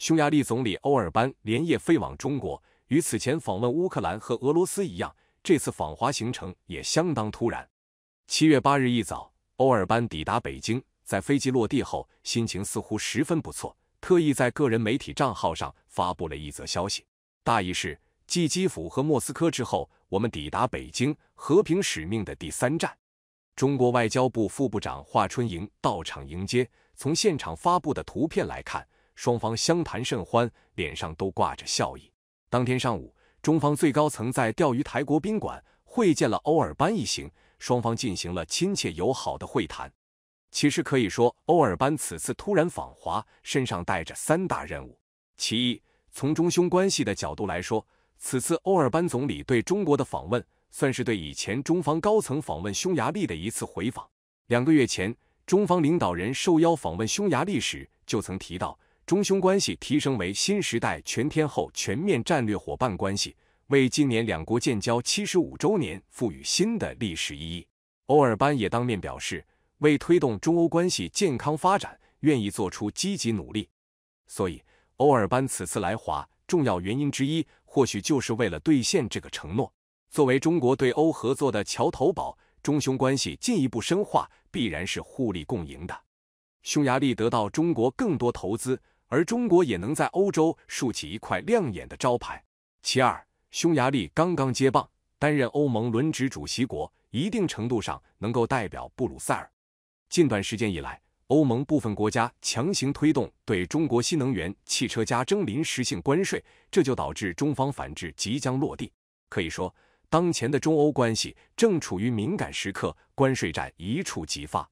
匈牙利总理欧尔班连夜飞往中国，与此前访问乌克兰和俄罗斯一样，这次访华行程也相当突然。七月八日一早，欧尔班抵达北京，在飞机落地后，心情似乎十分不错，特意在个人媒体账号上发布了一则消息，大意是：继基辅和莫斯科之后，我们抵达北京，和平使命的第三站。中国外交部副部长华春莹到场迎接。从现场发布的图片来看。双方相谈甚欢，脸上都挂着笑意。当天上午，中方最高层在钓鱼台国宾馆会见了欧尔班一行，双方进行了亲切友好的会谈。其实可以说，欧尔班此次突然访华，身上带着三大任务。其一，从中匈关系的角度来说，此次欧尔班总理对中国的访问，算是对以前中方高层访问匈牙利的一次回访。两个月前，中方领导人受邀访问匈牙利时，就曾提到。中匈关系提升为新时代全天候全面战略伙伴关系，为今年两国建交七十五周年赋予新的历史意义。欧尔班也当面表示，为推动中欧关系健康发展，愿意做出积极努力。所以，欧尔班此次来华，重要原因之一或许就是为了兑现这个承诺。作为中国对欧合作的桥头堡，中匈关系进一步深化，必然是互利共赢的。匈牙利得到中国更多投资。而中国也能在欧洲竖起一块亮眼的招牌。其二，匈牙利刚刚接棒担任欧盟轮值主席国，一定程度上能够代表布鲁塞尔。近段时间以来，欧盟部分国家强行推动对中国新能源汽车加征临时性关税，这就导致中方反制即将落地。可以说，当前的中欧关系正处于敏感时刻，关税战一触即发。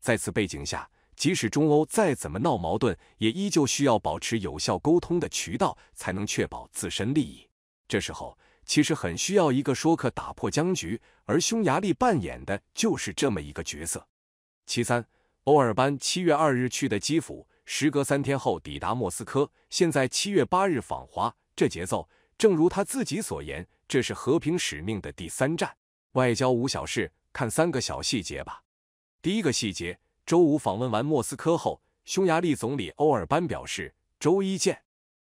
在此背景下，即使中欧再怎么闹矛盾，也依旧需要保持有效沟通的渠道，才能确保自身利益。这时候其实很需要一个说客打破僵局，而匈牙利扮演的就是这么一个角色。其三，欧尔班七月二日去的基辅，时隔三天后抵达莫斯科，现在七月八日访华，这节奏正如他自己所言，这是和平使命的第三站。外交无小事，看三个小细节吧。第一个细节。周五访问完莫斯科后，匈牙利总理欧尔班表示：“周一见。”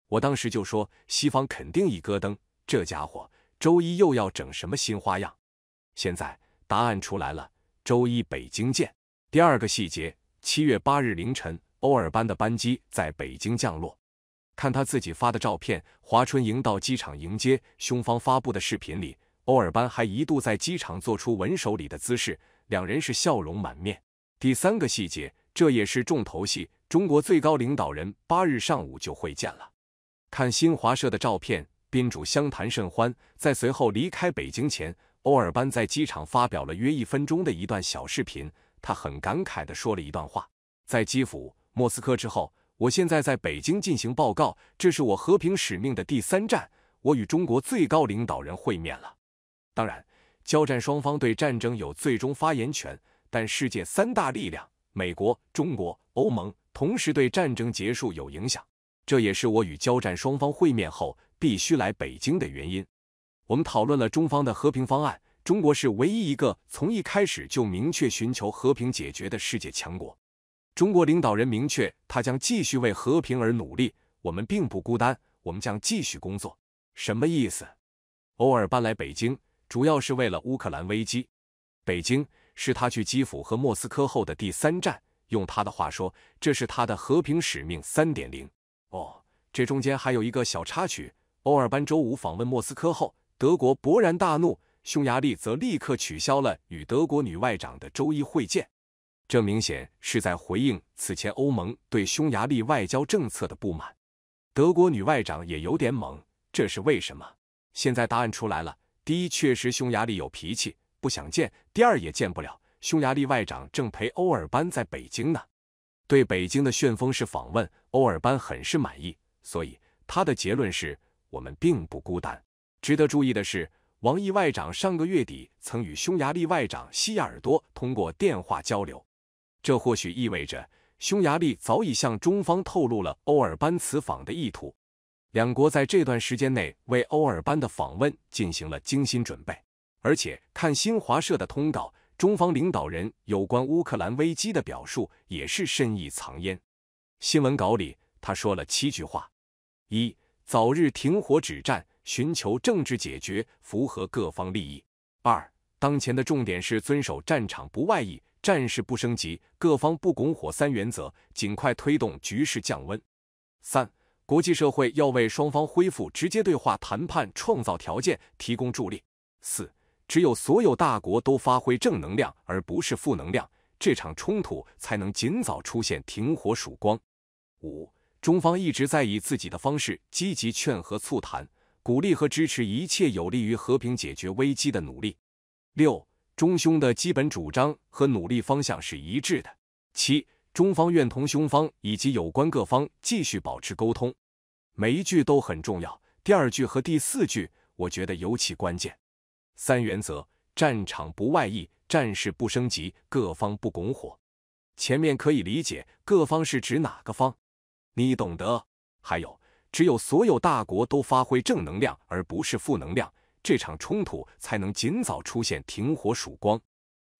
我当时就说，西方肯定一咯噔，这家伙周一又要整什么新花样？现在答案出来了，周一北京见。第二个细节，七月八日凌晨，欧尔班的班机在北京降落。看他自己发的照片，华春莹到机场迎接。匈方发布的视频里，欧尔班还一度在机场做出吻手礼的姿势，两人是笑容满面。第三个细节，这也是重头戏。中国最高领导人八日上午就会见了。看新华社的照片，宾主相谈甚欢。在随后离开北京前，欧尔班在机场发表了约一分钟的一段小视频。他很感慨地说了一段话：“在基辅、莫斯科之后，我现在在北京进行报告，这是我和平使命的第三站。我与中国最高领导人会面了。当然，交战双方对战争有最终发言权。”但世界三大力量——美国、中国、欧盟——同时对战争结束有影响，这也是我与交战双方会面后必须来北京的原因。我们讨论了中方的和平方案。中国是唯一一个从一开始就明确寻求和平解决的世界强国。中国领导人明确，他将继续为和平而努力。我们并不孤单，我们将继续工作。什么意思？偶尔搬来北京，主要是为了乌克兰危机。北京。是他去基辅和莫斯科后的第三站。用他的话说，这是他的和平使命3.0。哦，这中间还有一个小插曲：欧尔班周五访问莫斯科后，德国勃然大怒，匈牙利则立刻取消了与德国女外长的周一会见。这明显是在回应此前欧盟对匈牙利外交政策的不满。德国女外长也有点懵，这是为什么？现在答案出来了：第一，确实匈牙利有脾气。不想见，第二也见不了。匈牙利外长正陪欧尔班在北京呢。对北京的旋风式访问，欧尔班很是满意，所以他的结论是我们并不孤单。值得注意的是，王毅外长上个月底曾与匈牙利外长西亚尔多通过电话交流，这或许意味着匈牙利早已向中方透露了欧尔班此访的意图。两国在这段时间内为欧尔班的访问进行了精心准备。而且看新华社的通稿，中方领导人有关乌克兰危机的表述也是深意藏焉。新闻稿里他说了七句话：一、早日停火止战，寻求政治解决，符合各方利益；二、当前的重点是遵守战场不外溢、战事不升级、各方不拱火三原则，尽快推动局势降温；三、国际社会要为双方恢复直接对话谈判创造条件，提供助力；四。只有所有大国都发挥正能量，而不是负能量，这场冲突才能尽早出现停火曙光。五，中方一直在以自己的方式积极劝和促谈，鼓励和支持一切有利于和平解决危机的努力。六，中匈的基本主张和努力方向是一致的。七，中方愿同匈方以及有关各方继续保持沟通。每一句都很重要，第二句和第四句，我觉得尤其关键。三原则：战场不外溢，战事不升级，各方不拱火。前面可以理解，各方是指哪个方？你懂得。还有，只有所有大国都发挥正能量，而不是负能量，这场冲突才能尽早出现停火曙光。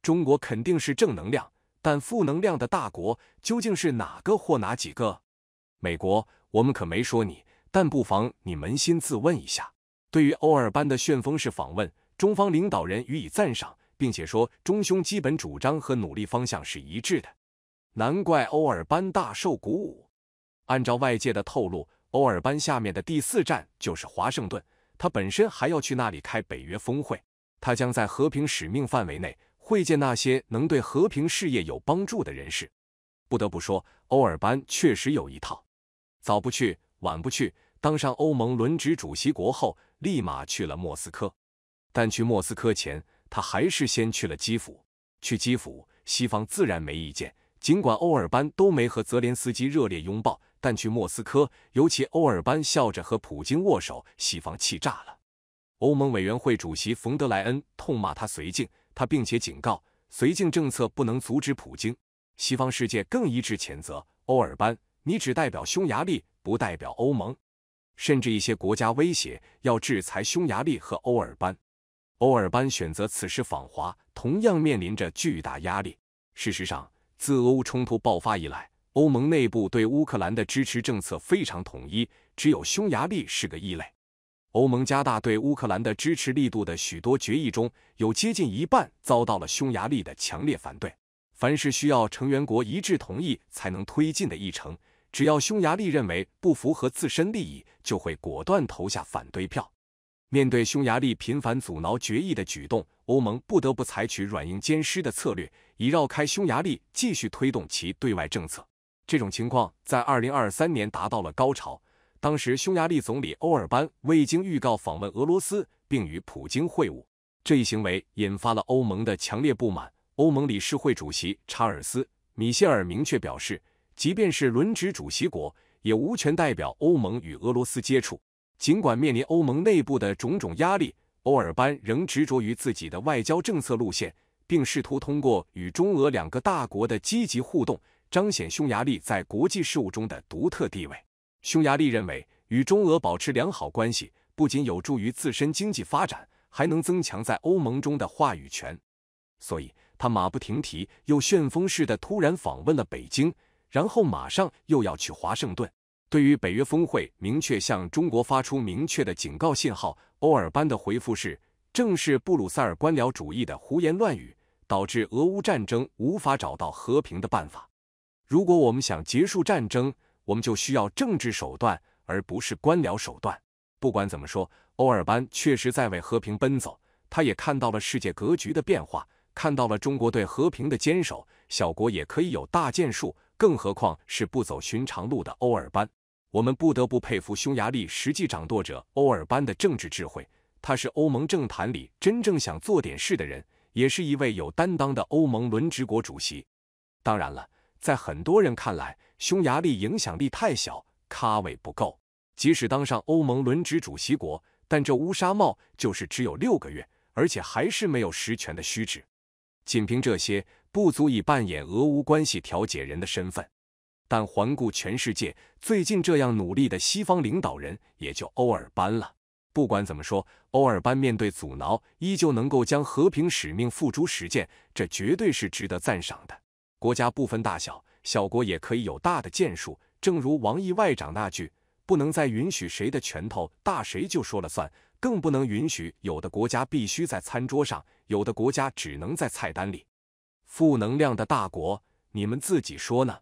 中国肯定是正能量，但负能量的大国究竟是哪个或哪几个？美国，我们可没说你，但不妨你扪心自问一下：对于欧尔班的旋风式访问。中方领导人予以赞赏，并且说中兄基本主张和努力方向是一致的，难怪欧尔班大受鼓舞。按照外界的透露，欧尔班下面的第四站就是华盛顿，他本身还要去那里开北约峰会。他将在和平使命范围内会见那些能对和平事业有帮助的人士。不得不说，欧尔班确实有一套，早不去晚不去，当上欧盟轮值主席国后，立马去了莫斯科。但去莫斯科前，他还是先去了基辅。去基辅，西方自然没意见。尽管欧尔班都没和泽连斯基热烈拥抱，但去莫斯科，尤其欧尔班笑着和普京握手，西方气炸了。欧盟委员会主席冯德莱恩痛骂他随靖，他并且警告，随靖政策不能阻止普京。西方世界更一致谴责欧尔班，你只代表匈牙利，不代表欧盟。甚至一些国家威胁要制裁匈牙利和欧尔班。欧尔班选择此时访华，同样面临着巨大压力。事实上，自俄乌冲突爆发以来，欧盟内部对乌克兰的支持政策非常统一，只有匈牙利是个异类。欧盟加大对乌克兰的支持力度的许多决议中，有接近一半遭到了匈牙利的强烈反对。凡是需要成员国一致同意才能推进的议程，只要匈牙利认为不符合自身利益，就会果断投下反对票。面对匈牙利频繁阻挠决议的举动，欧盟不得不采取软硬兼施的策略，以绕开匈牙利继续推动其对外政策。这种情况在二零二三年达到了高潮。当时，匈牙利总理欧尔班未经预告访问俄罗斯，并与普京会晤，这一行为引发了欧盟的强烈不满。欧盟理事会主席查尔斯·米歇尔明确表示，即便是轮值主席国，也无权代表欧盟与俄罗斯接触。尽管面临欧盟内部的种种压力，欧尔班仍执着于自己的外交政策路线，并试图通过与中俄两个大国的积极互动，彰显匈牙利在国际事务中的独特地位。匈牙利认为，与中俄保持良好关系不仅有助于自身经济发展，还能增强在欧盟中的话语权。所以，他马不停蹄又旋风似的突然访问了北京，然后马上又要去华盛顿。对于北约峰会明确向中国发出明确的警告信号，欧尔班的回复是：正是布鲁塞尔官僚主义的胡言乱语，导致俄乌战争无法找到和平的办法。如果我们想结束战争，我们就需要政治手段，而不是官僚手段。不管怎么说，欧尔班确实在为和平奔走，他也看到了世界格局的变化，看到了中国对和平的坚守。小国也可以有大建树，更何况是不走寻常路的欧尔班。我们不得不佩服匈牙利实际掌舵者欧尔班的政治智慧。他是欧盟政坛里真正想做点事的人，也是一位有担当的欧盟轮值国主席。当然了，在很多人看来，匈牙利影响力太小，咖位不够。即使当上欧盟轮值主席国，但这乌纱帽就是只有六个月，而且还是没有实权的虚职。仅凭这些，不足以扮演俄乌关系调解人的身份。但环顾全世界，最近这样努力的西方领导人也就欧尔班了。不管怎么说，欧尔班面对阻挠，依旧能够将和平使命付诸实践，这绝对是值得赞赏的。国家不分大小，小国也可以有大的建树。正如王毅外长那句：“不能再允许谁的拳头大，谁就说了算；更不能允许有的国家必须在餐桌上，有的国家只能在菜单里。”负能量的大国，你们自己说呢？